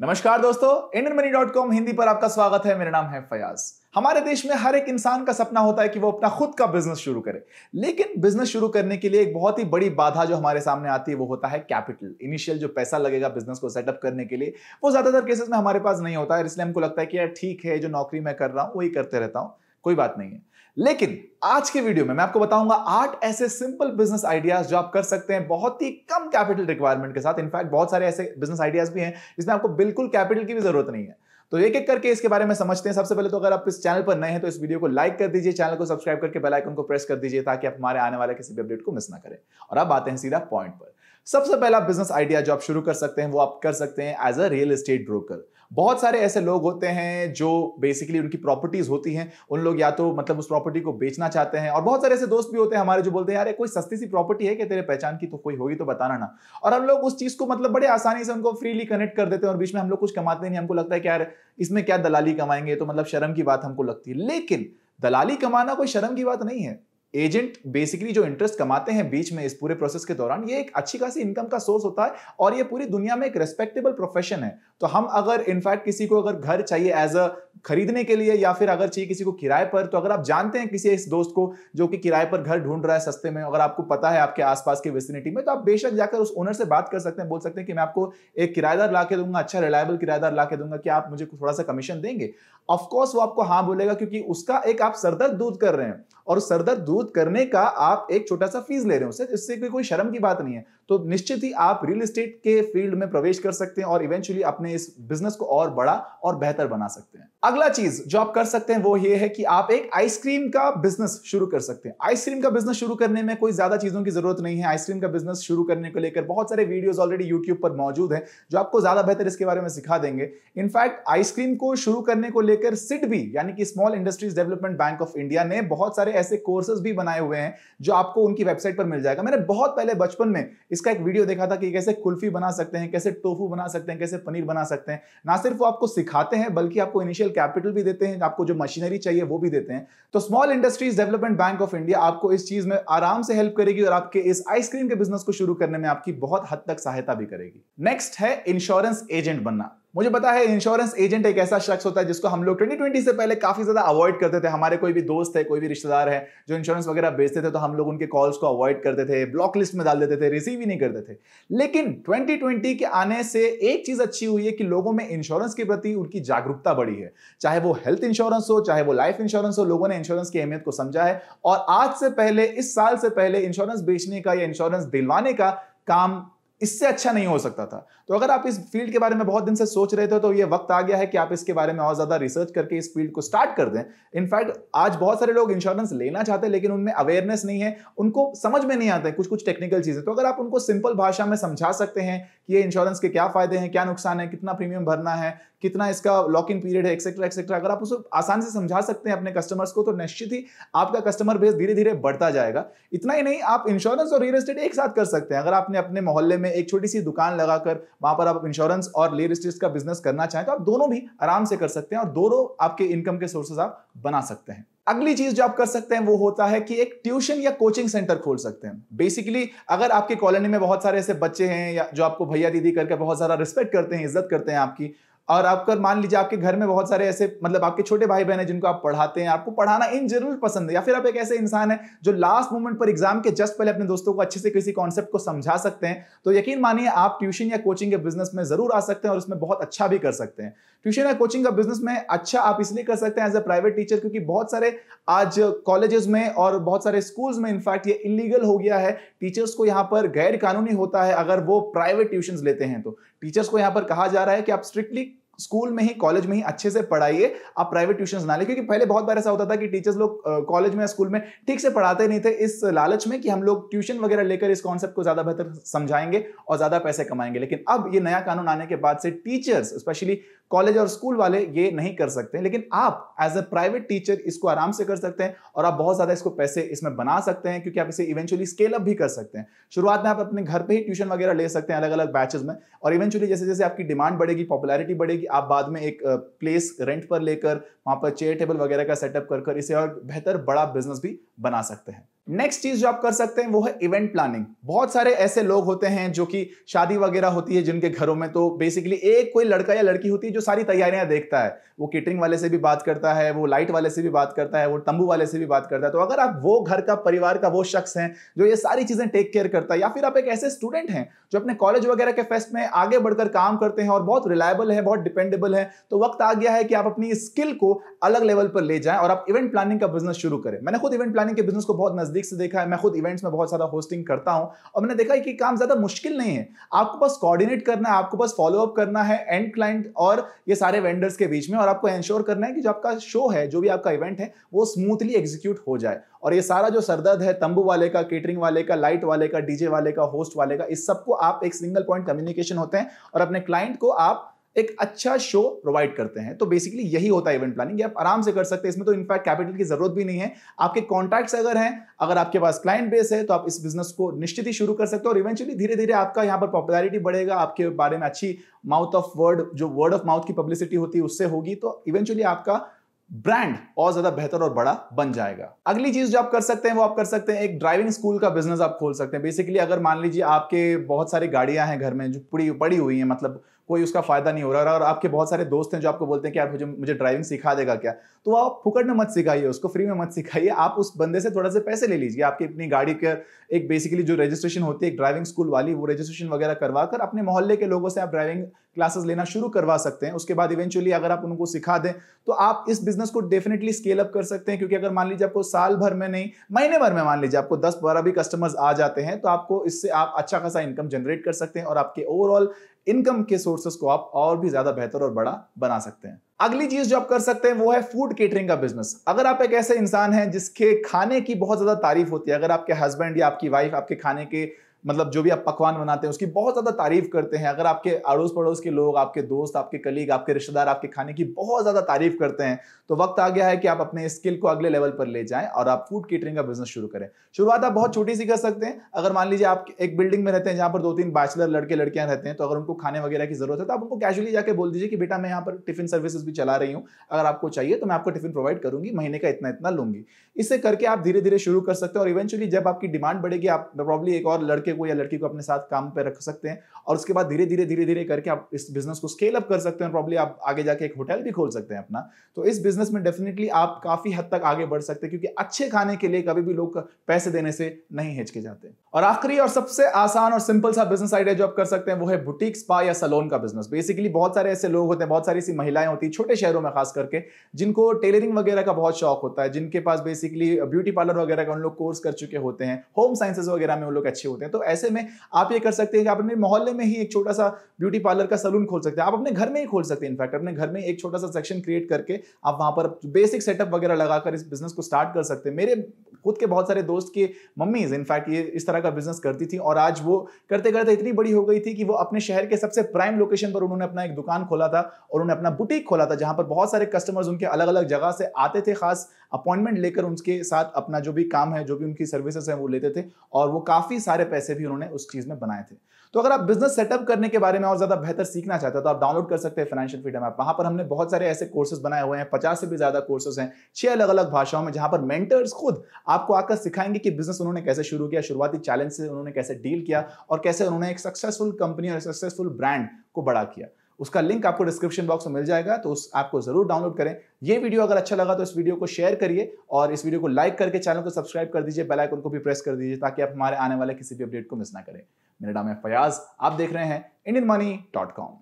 नमस्कार दोस्तों Indian money dot com Hindi पर आपका स्वागत है मेरा नाम है फयाज हमारे देश में हर एक इंसान का सपना होता है कि वो अपना खुद का बिजनेस शुरू करे लेकिन बिजनेस शुरू करने के लिए एक बहुत ही बड़ी बाधा जो हमारे सामने आती है वो होता है कैपिटल इनिशियल जो पैसा लगेगा बिजनेस को सेटअप करने के लिए वो ज्यादातर केसेस में हमारे पास नहीं होता है इसलिए हमको लगता है कि यार ठीक है जो नौकरी मैं कर रहा हूँ वही करते रहता हूँ कोई बात नहीं है लेकिन आज के वीडियो में मैं आपको बताऊंगा आठ ऐसे सिंपल बिजनेस आइडियाज जो आप कर सकते हैं बहुत ही कम कैपिटल रिक्वायरमेंट के साथ इनफैक्ट बहुत सारे ऐसे बिजनेस आइडियाज भी हैं जिसमें आपको बिल्कुल कैपिटल की भी जरूरत नहीं है तो एक एक करके इसके बारे में समझते हैं सबसे पहले तो अगर आप इस चैनल पर नए हैं तो इस वीडियो को लाइक कर दीजिए चैनल को सब्सक्राइब करके बेल आइकन को प्रेस कर दीजिए ताकि आप हमारे आने वाले किसी भी अपडेट को मिस ना करें और अब आते हैं सीधा पॉइंट पर सबसे पहला बिजनेस आइडिया जो आप शुरू कर सकते हैं वो आप कर सकते हैं as a real estate broker बहुत सारे ऐसे लोग होते हैं जो बेसिकली उनकी प्रॉपर्टीज होती हैं उन लोग या तो मतलब उस प्रॉपर्टी को बेचना चाहते हैं और बहुत सारे ऐसे दोस्त भी होते हैं हमारे जो बोलते हैं यार कोई सस्ती सी प्रॉपर्टी है कि तेरे पहचान की तो कोई होगी तो बताना ना और हम लोग उस चीज को मतलब बड़े आसानी से उनको फ्रीली कनेक्ट कर देते हैं और बीच में हम लोग कुछ कमाते नहीं हमको लगता है कि यार इसमें क्या दलाली कमाएंगे तो मतलब शर्म की बात हमको लगती है लेकिन दलाली कमाना कोई शर्म की बात नहीं है एजेंट बेसिकली जो इंटरेस्ट कमाते हैं बीच में इस पूरे प्रोसेस के दौरान ये एक अच्छी खासी इनकम का सोर्स होता है और ये पूरी दुनिया में एक रेस्पेक्टेबल प्रोफेशन है तो हम अगर इनफैक्ट किसी को अगर घर चाहिए एज अ खरीदने के लिए या फिर अगर चाहिए किसी को किराए पर तो अगर आप जानते हैं किसी इस दोस्त को जो कि किराए पर घर ढूंढ रहा है सस्ते में अगर आपको पता है आपके आसपास के वेसिनिटी में तो आप बेशक जाकर उस ओनर से बात कर सकते हैं बोल सकते हैं कि मैं आपको एक किराएदार ला के दूंगा अच्छा रिलायबल किराएदार ला के दूंगा कि आप मुझे थोड़ा सा कमीशन देंगे ऑफकोर्स वो आपको हाँ बोलेगा क्योंकि उसका एक आप सरदर्द दूर कर रहे हैं और सरदर्द दूर करने का आप एक छोटा सा फीस ले रहे हो इससे कोई कोई शर्म की बात नहीं है तो निश्चित ही आप रियल एस्टेट के फील्ड में प्रवेश कर सकते हैं और इवेंचुअली अपने इस बिजनेस को और बड़ा और बेहतर बना सकते हैं अगला चीज जो आप कर सकते हैं वो ये है कि आप एक आइसक्रीम का बिजनेस शुरू कर सकते हैं आइसक्रीम का बिजनेस शुरू करने में कोई ज्यादा चीजों की जरूरत नहीं है आइसक्रीम का बिजनेस शुरू करने को लेकर बहुत सारे वीडियोज ऑलरेडी यूट्यूब पर मौजूद है जो आपको ज्यादा बेहतर इसके बारे में सिखा देंगे इनफैक्ट आइसक्रीम को शुरू करने को लेकर सिट भी यानी कि small industries development bank of India ने बहुत सारे ऐसे कोर्सेज भी बनाए हुए हैं जो आपको उनकी वेबसाइट पर मिल जाएगा मैंने बहुत पहले बचपन में इसका एक वीडियो देखा था कि कैसे कुल्फी बना सकते हैं कैसे टोफू बना सकते हैं कैसे पनीर बना सकते हैं ना सिर्फ वो आपको सिखाते हैं बल्कि आपको इनिशियल कैपिटल भी देते हैं आपको जो मशीनरी चाहिए वो भी देते हैं तो small industries development bank of India आपको इस चीज में आराम से हेल्प करेगी और आपके इस आइसक्रीम के बिजनेस को शुरू करने में आपकी बहुत हद तक सहायता भी करेगी नेक्स्ट है इंश्योरेंस एजेंट बनना मुझे पता है इंश्योरेंस एजेंट एक ऐसा शख्स होता है जिसको हम लोग 2020 से पहले काफी ज्यादा अवॉइड करते थे हमारे कोई भी दोस्त है कोई भी रिश्तेदार है जो इंश्योरेंस वगैरह बेचते थे तो हम लोग उनके कॉल्स को अवॉइड करते थे ब्लॉक लिस्ट में डाल देते थे रिसीव ही नहीं करते थे लेकिन 2020 के आने से एक चीज अच्छी हुई है कि लोगों में इंश्योरेंस के प्रति उनकी जागरूकता बढ़ी है चाहे वो हेल्थ इंश्योरेंस हो चाहे वो लाइफ इंश्योरेंस हो लोगों ने इंश्योरेंस की अहमियत को समझा है और आज से पहले इस साल से पहले इंश्योरेंस बेचने का या इंश्योरेंस दिलवाने का काम इससे अच्छा नहीं हो सकता था तो अगर आप इस फील्ड के बारे में बहुत दिन से सोच रहे थे तो ये वक्त आ गया है कि आप इसके बारे में और ज़्यादा रिसर्च करके इस फील्ड को स्टार्ट कर दें इनफैक्ट आज बहुत सारे लोग इंश्योरेंस लेना चाहते हैं लेकिन उनमें अवेयरनेस नहीं है उनको समझ में नहीं आता है कुछ कुछ टेक्निकल चीज़ें तो अगर आप उनको सिंपल भाषा में समझा सकते हैं कि ये इंश्योरेंस के क्या फ़ायदे हैं क्या नुकसान है कितना प्रीमियम भरना है कितना इसका लॉक इन पीरियड है एक्सेट्रा एक्सेट्रा अगर आप उसको आसान से समझा सकते हैं अपने कस्टमर्स को तो निश्चित ही आपका कस्टमर बेस धीरे धीरे बढ़ता जाएगा इतना ही नहीं आप इंश्योरेंस और रियल एस्टेट एक साथ कर सकते हैं अगर आपने अपने मोहल्ले में एक छोटी सी दुकान लगाकर वहां पर आप इंश्योरेंस और रियल स्टेट का बिजनेस करना चाहें तो आप दोनों भी आराम से कर सकते हैं और दोनों आपके इनकम के सोर्सेज आप बना सकते हैं अगली चीज जो आप कर सकते हैं वो होता है कि एक ट्यूशन या कोचिंग सेंटर खोल सकते हैं बेसिकली अगर आपके कॉलोनी में बहुत सारे ऐसे बच्चे हैं या जो आपको भैया दीदी करके बहुत सारा रिस्पेक्ट करते हैं इज्जत करते हैं आपकी और आपका मान लीजिए आपके घर में बहुत सारे ऐसे मतलब आपके छोटे भाई बहन है जिनको आप पढ़ाते हैं आपको पढ़ाना इन जनरल पसंद है या फिर आप एक ऐसे इंसान है जो लास्ट मोमेंट पर एग्जाम के जस्ट पहले अपने दोस्तों को अच्छे से किसी कॉन्सेप्ट को समझा सकते हैं तो यकीन मानिए आप ट्यूशन या कोचिंग के बिजनेस में जरूर आ सकते हैं और उसमें बहुत अच्छा भी कर सकते हैं ट्यूशन या कोचिंग का बिजनेस में अच्छा आप इसलिए कर सकते हैं एज ए प्राइवेट टीचर क्योंकि बहुत सारे आज कॉलेजेस में और बहुत सारे स्कूल्स में इनफैक्ट ये इलीगल हो गया है टीचर्स को यहाँ पर गैर कानूनी होता है अगर वो प्राइवेट ट्यूशन लेते हैं तो टीचर्स को यहाँ पर कहा जा रहा है कि आप स्ट्रिक्टली स्कूल में ही कॉलेज में ही अच्छे से पढ़ाइए आप प्राइवेट ट्यूशन ना लें क्योंकि पहले बहुत बार ऐसा होता था कि टीचर्स लोग कॉलेज में या स्कूल में ठीक से पढ़ाते नहीं थे इस लालच में कि हम लोग ट्यूशन वगैरह लेकर इस कॉन्सेप्ट को ज़्यादा बेहतर समझाएंगे और ज़्यादा पैसे कमाएंगे लेकिन अब ये नया कानून आने के बाद से टीचर्स स्पेशली कॉलेज और स्कूल वाले ये नहीं कर सकते लेकिन आप एज अ प्राइवेट टीचर इसको आराम से कर सकते हैं और आप बहुत ज़्यादा इसको पैसे इसमें बना सकते हैं क्योंकि आप इसे इवेंचुअली स्केल अप भी कर सकते हैं शुरुआत में आप अपने घर पर ही ट्यूशन वगैरह ले सकते हैं अलग अलग बैचेज में और इवेंचुअली जैसे जैसे आपकी डिमांड बढ़ेगी पॉपुलैरिटी बढ़ेगी आप बाद में एक प्लेस रेंट पर लेकर वहां पर चेयर टेबल वगैरह का सेटअप कर इसे और बेहतर बड़ा बिजनेस भी बना सकते हैं नेक्स्ट चीज जो आप कर सकते हैं वो है इवेंट प्लानिंग बहुत सारे ऐसे लोग होते हैं जो कि शादी वगैरह होती है जिनके घरों में तो बेसिकली एक कोई लड़का या लड़की होती है जो सारी तैयारियां देखता है वो केटरिंग वाले से भी बात करता है वो लाइट वाले से भी बात करता है वो तंबू वाले से भी बात करता है तो अगर आप वो घर का परिवार का वो शख्स हैं जो ये सारी चीजें टेक केयर करता है या फिर आप एक ऐसे स्टूडेंट हैं जो अपने कॉलेज वगैरह के फेस्ट में आगे बढ़कर काम करते हैं और बहुत रिलायबल है बहुत डिपेंडेबल है तो वक्त आ गया है कि आप अपनी स्किल को अलग लेवल पर ले जाए और आप इवेंट प्लानिंग का बिजनेस शुरू करें मैंने खुद इवेंट प्लानिंग के बिजनेस को बहुत नजदीक नजदीक से देखा है मैं खुद इवेंट्स में बहुत सारा होस्टिंग करता हूं और मैंने देखा है कि काम ज्यादा मुश्किल नहीं है आपको बस कोऑर्डिनेट करना है आपको बस फॉलो अप करना है एंड क्लाइंट और ये सारे वेंडर्स के बीच में और आपको इंश्योर करना है कि जो आपका शो है जो भी आपका इवेंट है वो स्मूथली एग्जीक्यूट हो जाए और ये सारा जो सरदर्द है तंबू वाले का केटरिंग वाले का लाइट वाले का डीजे वाले का होस्ट वाले का इस सबको आप एक सिंगल पॉइंट कम्युनिकेशन होते हैं और अपने क्लाइंट को आप एक अच्छा शो प्रोवाइड करते हैं तो बेसिकली यही होता है इवेंट प्लानिंग आप आराम से कर सकते हैं इसमें तो इनफैक्ट कैपिटल की जरूरत भी नहीं है आपके कॉन्टैक्ट्स अगर हैं अगर आपके पास क्लाइंट बेस है तो आप इस बिजनेस को निश्चित ही शुरू कर सकते हो और इवेंचुअली धीरे धीरे आपका यहाँ पर पॉपुलरिटी बढ़ेगा आपके बारे में अच्छी माउथ ऑफ वर्ड जो वर्ड ऑफ माउथ की पब्लिसिटी होती है उससे होगी तो इवेंचुअली आपका ब्रांड और ज्यादा बेहतर और बड़ा बन जाएगा अगली चीज जो आप कर सकते हैं वो आप कर सकते हैं एक ड्राइविंग स्कूल का बिजनेस आप खोल सकते हैं बेसिकली अगर मान लीजिए आपके बहुत सारी गाड़ियां हैं घर में जो पड़ी पड़ी हुई हैं मतलब कोई उसका फायदा नहीं हो रहा और आपके बहुत सारे दोस्त हैं जो आपको बोलते हैं कि आप मुझे मुझे ड्राइविंग सिखा देगा क्या तो आप फुकट में मत सिखाइए उसको फ्री में मत सिखाइए आप उस बंदे से थोड़ा सा पैसे ले लीजिए आपकी अपनी गाड़ी के एक बेसिकली जो रजिस्ट्रेशन होती है एक ड्राइविंग स्कूल वाली वो रजिस्ट्रेशन वगैरह करवा कर अपने मोहल्ले के लोगों से आप ड्राइविंग क्लासेस लेना शुरू करवा सकते हैं उसके बाद इवेंचुअली अगर आप उनको सिखा दें तो आप इस बिजनेस को डेफिनेटली स्केल अप कर सकते हैं क्योंकि अगर मान लीजिए आपको साल भर में नहीं महीने भर में मान लीजिए आपको दस बारह भी कस्टमर्स आ जाते हैं तो आपको इससे आप अच्छा खासा इनकम जनरेट कर सकते हैं और आपके ओवरऑल इनकम के सोर्सेस को आप और भी ज्यादा बेहतर और बड़ा बना सकते हैं अगली चीज जो आप कर सकते हैं वो है फूड केटरिंग का बिजनेस अगर आप एक ऐसे इंसान हैं जिसके खाने की बहुत ज्यादा तारीफ होती है अगर आपके हस्बैंड या आपकी वाइफ आपके खाने के मतलब जो भी आप पकवान बनाते हैं उसकी बहुत ज़्यादा तारीफ करते हैं अगर आपके अड़ोस पड़ोस के लोग आपके दोस्त आपके कलीग आपके रिश्तेदार आपके खाने की बहुत ज़्यादा तारीफ करते हैं तो वक्त आ गया है कि आप अपने स्किल को अगले लेवल पर ले जाएं और आप फूड केटरिंग का बिजनेस शुरू करें शुरुआत आप बहुत छोटी सी कर सकते हैं अगर मान लीजिए आप एक बिल्डिंग में रहते हैं जहाँ पर दो तीन बैचलर लड़के लड़कियाँ रहते हैं तो अगर उनको खाने वगैरह की जरूरत है तो आप उनको कैजुअली जाकर बोल दीजिए कि बेटा मैं यहाँ पर टिफिन सर्विसेज भी चला रही हूँ अगर आपको चाहिए तो मैं आपको टिफिन प्रोवाइड करूंगी महीने का इतना इतना लूंगी इसे करके आप धीरे धीरे शुरू कर सकते हैं और इवेंचुअली जब आपकी डिमांड बढ़ेगी आप प्रॉब्ली एक और लड़के को या लड़की को अपने साथ काम पे रख सकते हैं और उसके बाद धीरे धीरे धीरे धीरे करके आप इस बिजनेस को स्केल अप कर सकते हैं प्रॉब्ली आप आगे जाके एक होटल भी खोल सकते हैं अपना तो इस बिजनेस में डेफिनेटली आप काफी हद तक आगे बढ़ सकते हैं क्योंकि अच्छे खाने के लिए कभी भी लोग पैसे देने से नहीं हिचके जाते और आखिरी और सबसे आसान और सिंपल सा बिजनेस आइडिया जो आप कर सकते हैं वो है बुटीक स्पा या सलोन का बिजनेस बेसिकली बहुत सारे ऐसे लोग होते हैं बहुत सारी ऐसी महिलाएं होती हैं छोटे शहरों में खास करके जिनको टेलरिंग वगैरह का बहुत शौक होता है जिनके पास बेसिकली ब्यूटी पार्लर वगैरह का उन लोग कोर्स कर चुके होते हैं होम साइंसेज वगैरह में उन लोग अच्छे होते हैं तो ऐसे में आप ये कर सकते हैं कि आप अपने मोहल्ले में ही एक छोटा सा ब्यूटी पार्लर का सलून खोल सकते हैं आप अपने घर में ही खोल सकते हैं इनफैक्ट अपने घर में एक छोटा सा सेक्शन क्रिएट करके आप वहां पर बेसिक सेटअप वगैरह लगाकर इस बिजनेस को स्टार्ट कर सकते हैं मेरे खुद के बहुत सारे दोस्त के मम्मीज इनफैक्ट ये इस तरह का बिजनेस करती थी और आज वो करते करते इतनी बड़ी हो गई थी कि वो अपने शहर के सबसे प्राइम लोकेशन पर उन्होंने अपना एक दुकान खोला था और उन्होंने अपना बुटीक खोला था जहां पर बहुत सारे कस्टमर्स उनके अलग अलग जगह से आते थे खास अपॉइंटमेंट लेकर उनके साथ अपना जो भी काम है जो भी उनकी सर्विसेज हैं वो लेते थे और वो काफ़ी सारे पैसे पैसे भी उन्होंने उस चीज़ में बनाए थे तो अगर आप बिजनेस सेटअप करने के बारे में और ज़्यादा बेहतर सीखना चाहते हैं तो आप डाउनलोड कर सकते हैं फाइनेंशियल फ्रीडम ऐप वहां पर हमने बहुत सारे ऐसे कोर्सेज बनाए हुए हैं पचास से भी ज़्यादा कोर्सेज हैं छह अलग अलग भाषाओं में जहां पर मेंटर्स खुद आपको आकर सिखाएंगे कि बिजनेस उन्होंने कैसे शुरू किया शुरुआती चैलेंज से उन्होंने कैसे डील किया और कैसे उन्होंने एक सक्सेसफुल कंपनी और सक्सेसफुल ब्रांड को बड़ा किया उसका लिंक आपको डिस्क्रिप्शन बॉक्स में मिल जाएगा तो उस ऐप को जरूर डाउनलोड करें ये वीडियो अगर अच्छा लगा तो इस वीडियो को शेयर करिए और इस वीडियो को लाइक करके चैनल को सब्सक्राइब कर दीजिए बेल आइकन को भी प्रेस कर दीजिए ताकि आप हमारे आने वाले किसी भी अपडेट को मिस ना करें मेरा नाम है फयाज आप देख रहे हैं इंडियन मनी डॉट कॉम